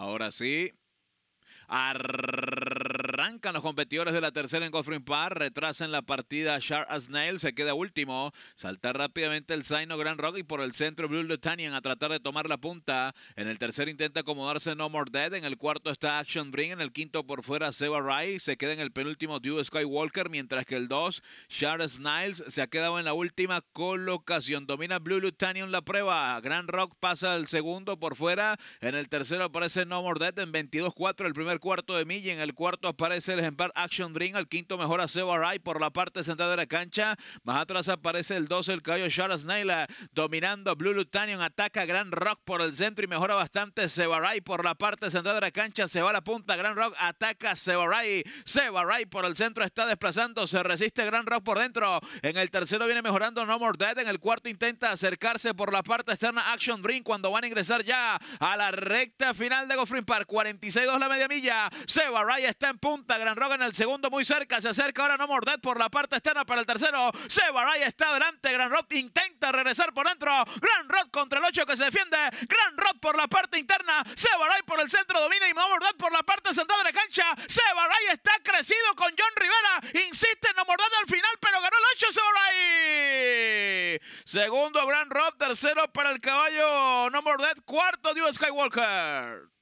Ahora sí los competidores de la tercera en Goffrin Park, retrasan la partida as Snail se queda último, salta rápidamente el Zaino Grand Rock y por el centro Blue Lutanian a tratar de tomar la punta, en el tercer intenta acomodarse No More Dead, en el cuarto está Action Bring, en el quinto por fuera Seba Rai, se queda en el penúltimo Due Skywalker, mientras que el 2 Shar Niles se ha quedado en la última colocación, domina Blue Lutanian la prueba, Grand Rock pasa al segundo por fuera, en el tercero aparece No More Dead en 22-4 el primer cuarto de milla, en el cuarto aparece el ejemplar Action Dream, al quinto mejora a por la parte central de la cancha. Más atrás aparece el 12, el caballo Charles Naila, dominando Blue Lutanion, ataca Grand Rock por el centro y mejora bastante Ray por la parte central de la cancha. Se va a la punta, Grand Rock ataca Seba Ray por el centro está desplazando, se resiste Grand Rock por dentro. En el tercero viene mejorando No More Dead, en el cuarto intenta acercarse por la parte externa Action Dream cuando van a ingresar ya a la recta final de Gofrin Park. 46-2 la media milla. Ray está en punta. Gran Rock en el segundo, muy cerca, se acerca ahora No Mordet por la parte externa para el tercero. Sebaray está adelante. Gran Rock intenta regresar por dentro. Gran Rock contra el 8 que se defiende. Gran Rock por la parte interna. Sebaray por el centro domina y No morded por la parte central de la cancha. Sebaray está crecido con John Rivera. Insiste en No morded al final, pero ganó el 8 Sebaray. Segundo Gran Rock, tercero para el caballo No Mordet, cuarto Dio Skywalker.